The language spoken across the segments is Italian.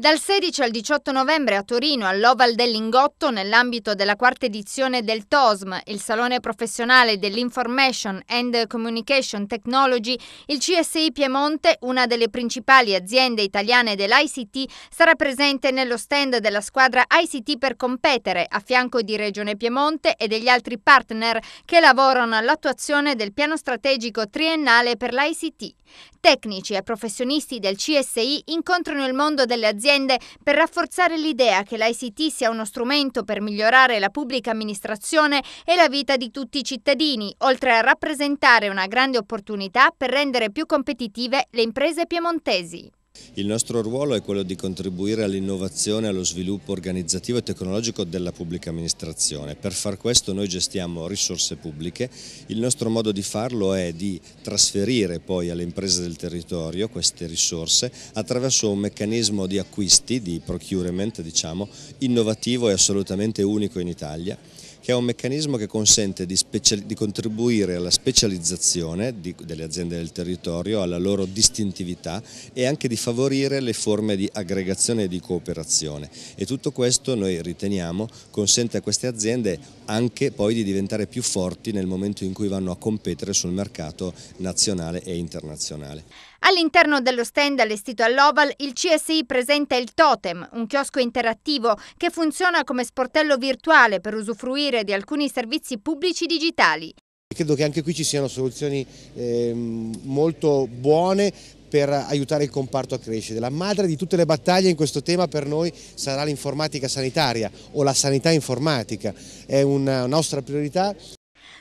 Dal 16 al 18 novembre a Torino, all'Oval dell'Ingotto, nell'ambito della quarta edizione del TOSM, il Salone Professionale dell'Information and Communication Technology, il CSI Piemonte, una delle principali aziende italiane dell'ICT, sarà presente nello stand della squadra ICT per competere, a fianco di Regione Piemonte e degli altri partner che lavorano all'attuazione del piano strategico triennale per l'ICT. Tecnici e professionisti del CSI incontrano il mondo delle aziende per rafforzare l'idea che l'ICT sia uno strumento per migliorare la pubblica amministrazione e la vita di tutti i cittadini, oltre a rappresentare una grande opportunità per rendere più competitive le imprese piemontesi. Il nostro ruolo è quello di contribuire all'innovazione, allo sviluppo organizzativo e tecnologico della pubblica amministrazione. Per far questo noi gestiamo risorse pubbliche, il nostro modo di farlo è di trasferire poi alle imprese del territorio queste risorse attraverso un meccanismo di acquisti, di procurement diciamo, innovativo e assolutamente unico in Italia che è un meccanismo che consente di, di contribuire alla specializzazione di, delle aziende del territorio, alla loro distintività e anche di favorire le forme di aggregazione e di cooperazione. E tutto questo noi riteniamo consente a queste aziende anche poi di diventare più forti nel momento in cui vanno a competere sul mercato nazionale e internazionale. All'interno dello stand allestito all'Oval, il CSI presenta il Totem, un chiosco interattivo che funziona come sportello virtuale per usufruire di alcuni servizi pubblici digitali. Credo che anche qui ci siano soluzioni eh, molto buone per aiutare il comparto a crescere. La madre di tutte le battaglie in questo tema per noi sarà l'informatica sanitaria o la sanità informatica, è una nostra priorità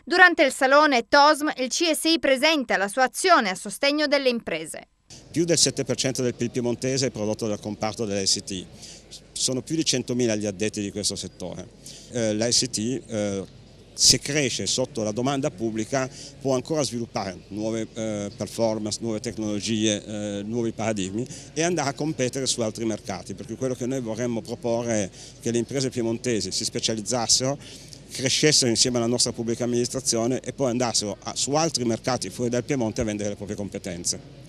Durante il salone TOSM il CSI presenta la sua azione a sostegno delle imprese. Più del 7% del PIL piemontese è prodotto dal comparto dell'ICT. Sono più di 100.000 gli addetti di questo settore. Eh, L'ICT eh, se cresce sotto la domanda pubblica può ancora sviluppare nuove eh, performance, nuove tecnologie, eh, nuovi paradigmi e andare a competere su altri mercati, perché quello che noi vorremmo proporre è che le imprese piemontesi si specializzassero crescessero insieme alla nostra pubblica amministrazione e poi andassero a, su altri mercati fuori dal Piemonte a vendere le proprie competenze.